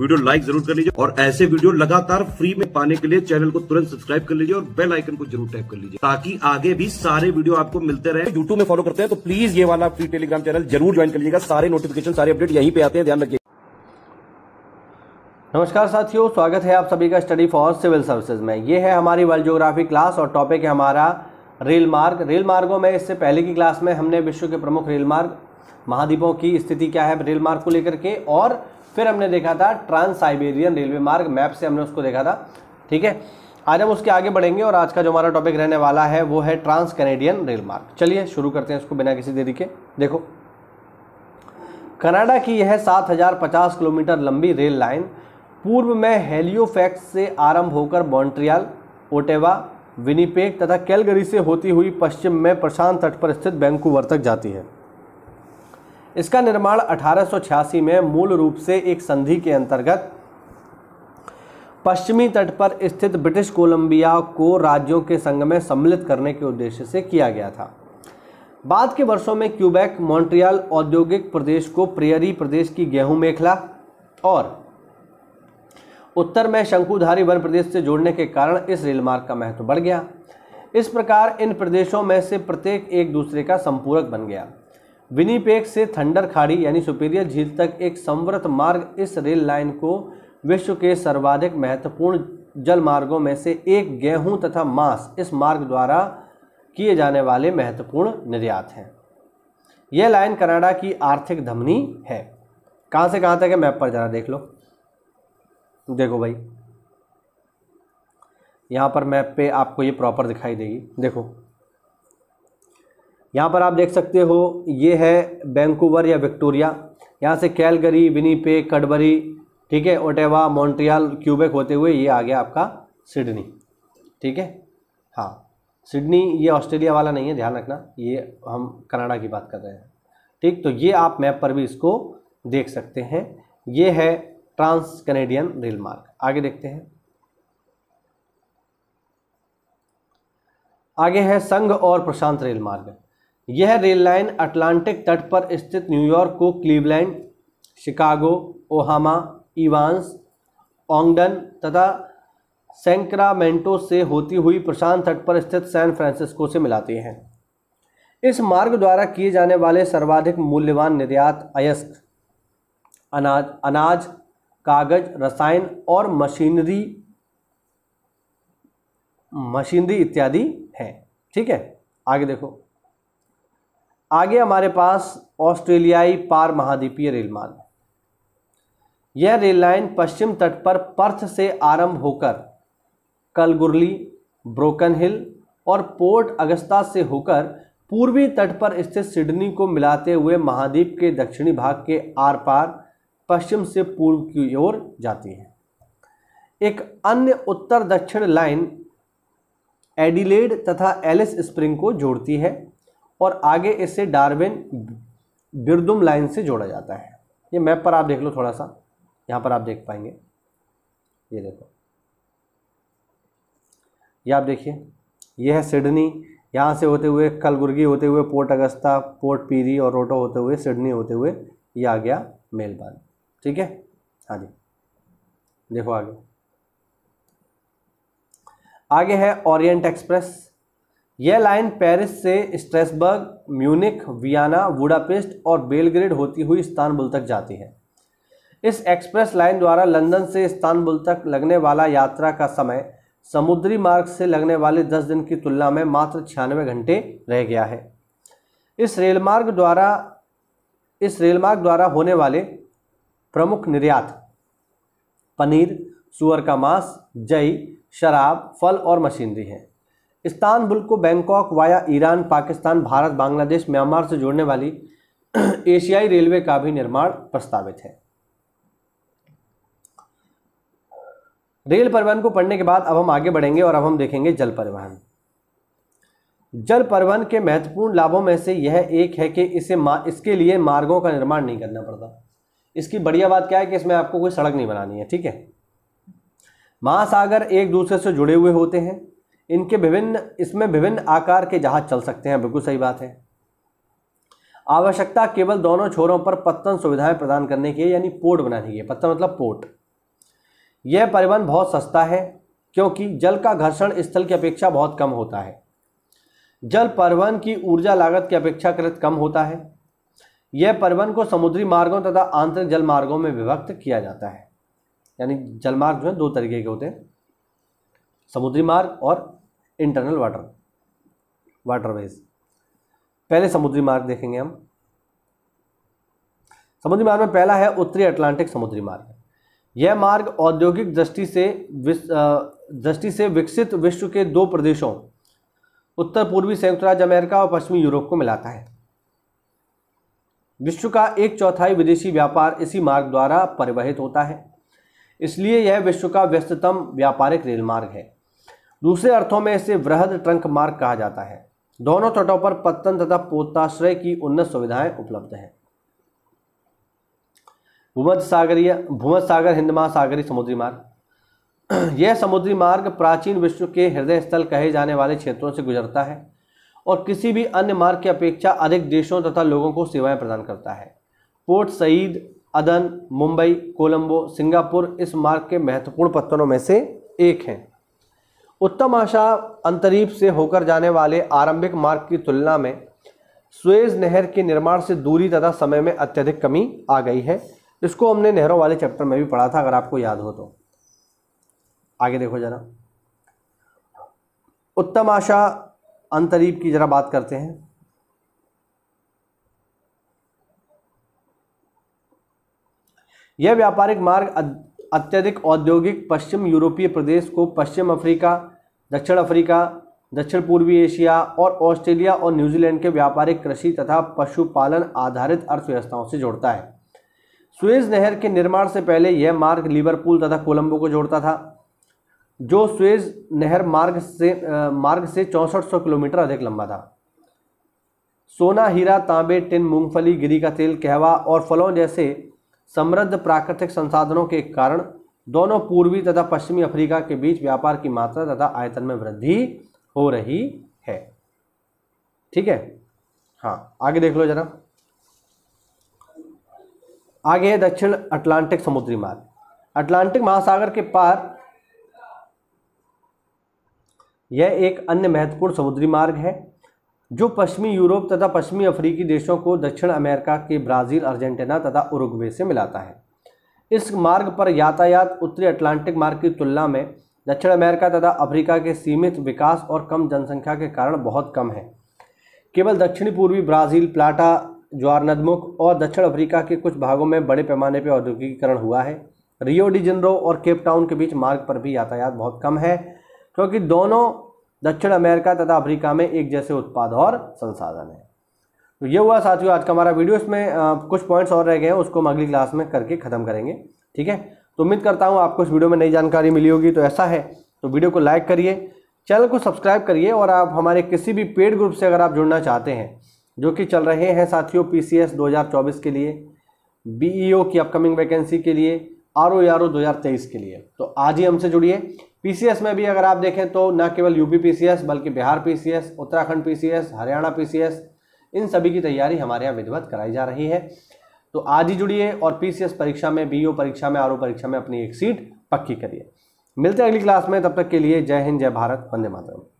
video like जरूर कर लीजिए और ऐसे वीडियो लगातार फ्री में पाने के लिए चैनल को तुरंत सब्सक्राइब कर लीजिए और बेल आइकन को जरूर टैप कर लीजिए ताकि आगे भी सारे वीडियो आपको मिलते रहे यूट्यूब में फॉलो करते हैं तो प्लीज ये वाला फ्री टेलीग्राम चैनल जरूर ज्वाइन कर लीजिएगा सारे नोटिफिकेशन सारे अपडेट यहीं पे आते हैं ध्यान रखिए नमस्कार साथियों स्वागत है आप सभी का स्टडी फॉर सिविल सर्विसेज में ये है हमारी वर्ल्ड ज्योग्राफी क्लास और टॉपिक है हमारा रेल मार्ग रेल मार्गों में इससे पहले की क्लास में हमने विश्व के प्रमुख रेल मार्ग महाद्वीपों की स्थिति क्या है रेल मार्ग को लेकर के और फिर हमने देखा था ट्रांस साइबेरियन रेलवे मार्ग मैप से हमने उसको देखा था ठीक है आज हम उसके आगे बढ़ेंगे और आज का जो हमारा टॉपिक रहने वाला है वो है ट्रांस कैनेडियन रेल मार्ग चलिए शुरू करते हैं इसको बिना किसी देरी के देखो कनाडा की यह 7050 किलोमीटर लंबी रेल लाइन पूर्व में हेलियोफैक्स से आरंभ होकर मॉन्ट्रियाल ओटेवा विनीपेग तथा कैलगरी से होती हुई पश्चिम में प्रशांत तट पर स्थित बैंकूवर तक जाती है इसका निर्माण 1886 में मूल रूप से एक संधि के अंतर्गत पश्चिमी तट पर स्थित ब्रिटिश कोलंबिया को राज्यों के संघ में सम्मिलित करने के उद्देश्य से किया गया था बाद के वर्षों में क्यूबेक मॉन्ट्रियल औद्योगिक प्रदेश को प्रेयरी प्रदेश की गेहूं मेखला और उत्तर में शंकुधारी वन प्रदेश से जोड़ने के कारण इस रेल मार्ग का महत्व बढ़ गया इस प्रकार इन प्रदेशों में से प्रत्येक एक दूसरे का संपूरक बन गया विनीपेक से थंडर खाड़ी यानी सुपीरियर झील तक एक संवृत मार्ग इस रेल लाइन को विश्व के सर्वाधिक महत्वपूर्ण जल मार्गों में से एक गेहूं तथा मांस इस मार्ग द्वारा किए जाने वाले महत्वपूर्ण निर्यात हैं यह लाइन कनाडा की आर्थिक धमनी है कहाँ से कहाँ तक है मैप पर ज़रा देख लो देखो भाई यहाँ पर मैप पे आपको ये प्रॉपर दिखाई देगी देखो यहाँ पर आप देख सकते हो ये है वैंकूवर या विक्टोरिया यहाँ से कैलगरी विनीपे कड़बरी ठीक है ओटेवा मॉन्ट्रियाल क्यूबेक होते हुए ये आ गया आपका सिडनी ठीक है हाँ सिडनी ये ऑस्ट्रेलिया वाला नहीं है ध्यान रखना ये हम कनाडा की बात कर रहे हैं ठीक तो ये आप मैप पर भी इसको देख सकते हैं ये है ट्रांस कनेडियन रेल मार्ग आगे देखते हैं आगे है संघ और प्रशांत रेल मार्ग यह रेल लाइन अटलांटिक तट पर स्थित न्यूयॉर्क को Cleveland Chicago Omaha Evans Ogden तथा सेंक्रामेंटो से होती हुई प्रशांत तट पर स्थित सैन फ्रांसिस्को से मिलाती है इस मार्ग द्वारा किए जाने वाले सर्वाधिक मूल्यवान निर्यात अयस्क अनाज अनाज कागज रसायन और मशीनरी मशीनरी इत्यादि है ठीक है आगे देखो आगे हमारे पास ऑस्ट्रेलियाई पार महाद्वीपीय रेल मार्ग यह रेल लाइन पश्चिम तट पर पर्थ से आरंभ होकर कलगुरली ब्रोकन हिल और पोर्ट अगस्ता से होकर पूर्वी तट पर स्थित सिडनी को मिलाते हुए महाद्वीप के दक्षिणी भाग के आर पार पश्चिम से पूर्व की ओर जाती है एक अन्य उत्तर दक्षिण लाइन एडिलेड तथा एलिस स्प्रिंग को जोड़ती है और आगे इसे डार्विन बिरदुम लाइन से जोड़ा जाता है ये मैप पर आप देख लो थोड़ा सा यहाँ पर आप देख पाएंगे ये देखो ये आप देखिए ये है सिडनी यहाँ से होते हुए कलबुर्गी होते हुए पोर्ट अगस्ता पोर्ट पीरी और रोटो होते हुए सिडनी होते हुए ये आ गया मेलबर्न ठीक है हाँ जी देखो आगे आगे है ओरिएंट एक्सप्रेस यह लाइन पेरिस से स्ट्रेसबर्ग म्यूनिक वियना वुडापेस्ट और बेलग्रेड होती हुई इस्तानबुल तक जाती है इस एक्सप्रेस लाइन द्वारा लंदन से इस्तानबुल तक लगने वाला यात्रा का समय समुद्री मार्ग से लगने वाले 10 दिन की तुलना में मात्र छियानवे घंटे रह गया है इस रेलमार्ग द्वारा इस रेलमार्ग द्वारा होने वाले प्रमुख निर्यात पनीर सुअर का मांस जई शराब फल और मशीनरी हैं इस्तानबुल को Bangkok via Iran Pakistan Bharat Bangladesh Myanmar से जोड़ने वाली एशियाई रेलवे का भी निर्माण प्रस्तावित है रेल परिवहन को पढ़ने के बाद अब हम आगे बढ़ेंगे और अब हम देखेंगे जल परिवहन जल परिवहन के महत्वपूर्ण लाभों में से यह एक है कि इसे मा, इसके लिए मार्गों का निर्माण नहीं करना पड़ता इसकी बढ़िया बात क्या है कि इसमें आपको कोई सड़क नहीं बनानी है ठीक है महासागर एक दूसरे से जुड़े हुए होते हैं इनके विभिन्न इसमें विभिन्न आकार के जहाज चल सकते हैं बिल्कुल सही बात है आवश्यकता केवल दोनों छोरों पर पत्तन सुविधाएं प्रदान करने की है यानी पोर्ट बनाने की है पत्तन मतलब पोर्ट यह परिवहन बहुत सस्ता है क्योंकि जल का घर्षण स्थल की अपेक्षा बहुत कम होता है जल परिवहन की ऊर्जा लागत की अपेक्षाकृत कम होता है यह परिवहन को समुद्री मार्गों तथा आंतरिक जल मार्गों में विभक्त किया जाता है यानी जलमार्ग जो है दो तरीके के होते हैं समुद्री मार्ग और इंटरनल वाटर वाटरवेज पहले समुद्री मार्ग देखेंगे हम समुद्री मार्ग में पहला है उत्तरी अटलांटिक समुद्री मार्ग यह मार्ग औद्योगिक दृष्टि से दृष्टि से विकसित विश्व के दो प्रदेशों उत्तर पूर्वी संयुक्त राज्य अमेरिका और पश्चिमी यूरोप को मिलाता है विश्व का एक चौथाई विदेशी व्यापार इसी मार्ग द्वारा परिवहित होता है इसलिए यह विश्व का व्यस्ततम व्यापारिक रेल मार्ग है दूसरे अर्थों में इसे वृहद ट्रंक मार्ग कहा जाता है दोनों तटों पर पत्तन तथा पोताश्रय की उन्नत सुविधाएं उपलब्ध हैं भूमध सागरीय भूमध सागर हिंद महासागरी समुद्री मार्ग यह समुद्री मार्ग प्राचीन विश्व के हृदय स्थल कहे जाने वाले क्षेत्रों से गुजरता है और किसी भी अन्य मार्ग की अपेक्षा अधिक देशों तथा लोगों को सेवाएं प्रदान करता है पोर्ट सईद अदन मुंबई कोलंबो सिंगापुर इस मार्ग के महत्वपूर्ण पत्तनों में से एक हैं उत्तम आशा अंतरीप से होकर जाने वाले आरंभिक मार्ग की तुलना में स्वेज नहर के निर्माण से दूरी तथा समय में अत्यधिक कमी आ गई है इसको हमने नहरों वाले चैप्टर में भी पढ़ा था अगर आपको याद हो तो आगे देखो जरा उत्तम आशा अंतरीप की जरा बात करते हैं यह व्यापारिक मार्ग अत्यधिक औद्योगिक पश्चिम यूरोपीय प्रदेश को पश्चिम अफ्रीका दक्षिण अफ्रीका दक्षिण पूर्वी एशिया और ऑस्ट्रेलिया और न्यूजीलैंड के व्यापारिक कृषि तथा पशुपालन आधारित अर्थव्यवस्थाओं से जोड़ता है स्वेज नहर के निर्माण से पहले यह मार्ग लिवरपूल तथा कोलंबो को जोड़ता था जो स्वेज नहर मार्ग से आ, मार्ग से चौंसठ सौ किलोमीटर अधिक लंबा था सोना हीरा तांबे टिन मूंगफली गिरी का तेल कहवा और फलों जैसे समृद्ध प्राकृतिक संसाधनों के कारण दोनों पूर्वी तथा पश्चिमी अफ्रीका के बीच व्यापार की मात्रा तथा आयतन में वृद्धि हो रही है ठीक है हाँ आगे देख लो जरा आगे है दक्षिण अटलांटिक समुद्री मार्ग अटलांटिक महासागर के पार यह एक अन्य महत्वपूर्ण समुद्री मार्ग है जो पश्चिमी यूरोप तथा पश्चिमी अफ्रीकी देशों को दक्षिण अमेरिका के ब्राज़ील अर्जेंटीना तथा उरुग्वे से मिलाता है इस मार्ग पर यातायात उत्तरी अटलांटिक मार्ग की तुलना में दक्षिण अमेरिका तथा अफ्रीका के सीमित विकास और कम जनसंख्या के कारण बहुत कम है केवल दक्षिणी पूर्वी ब्राज़ील प्लाटा ज्वारनदमुख और दक्षिण अफ्रीका के कुछ भागों में बड़े पैमाने पर औद्योगिकीकरण हुआ है रियो डी जनरो और केप टाउन के बीच मार्ग पर भी यातायात बहुत कम है क्योंकि दोनों दक्षिण अमेरिका तथा अफ्रीका में एक जैसे उत्पाद और संसाधन हैं तो ये हुआ साथियों आज का हमारा वीडियो इसमें कुछ पॉइंट्स और रह गए हैं उसको हम अगली क्लास में करके ख़त्म करेंगे ठीक है तो उम्मीद करता हूँ आपको इस वीडियो में नई जानकारी मिली होगी तो ऐसा है तो वीडियो को लाइक करिए चैनल को सब्सक्राइब करिए और आप हमारे किसी भी पेड ग्रुप से अगर आप जुड़ना चाहते हैं जो कि चल रहे हैं साथियों पी सी के लिए बी e की अपकमिंग वैकेंसी के लिए आर ओ आर ओ दो के लिए तो आज ही हमसे जुड़िए पीसीएस में भी अगर आप देखें तो न केवल यूपी पीसीएस बल्कि Bihar PCS Uttarakhand PCS Haryana PCS इन सभी की तैयारी हमारे यहाँ विधिवत कराई जा रही है तो आज ही जुड़िए और पीसीएस परीक्षा में बीओ परीक्षा में आर परीक्षा में अपनी एक सीट पक्की करिए मिलते हैं अगली क्लास में तब तक के लिए जय हिंद जय भारत वंदे मातरम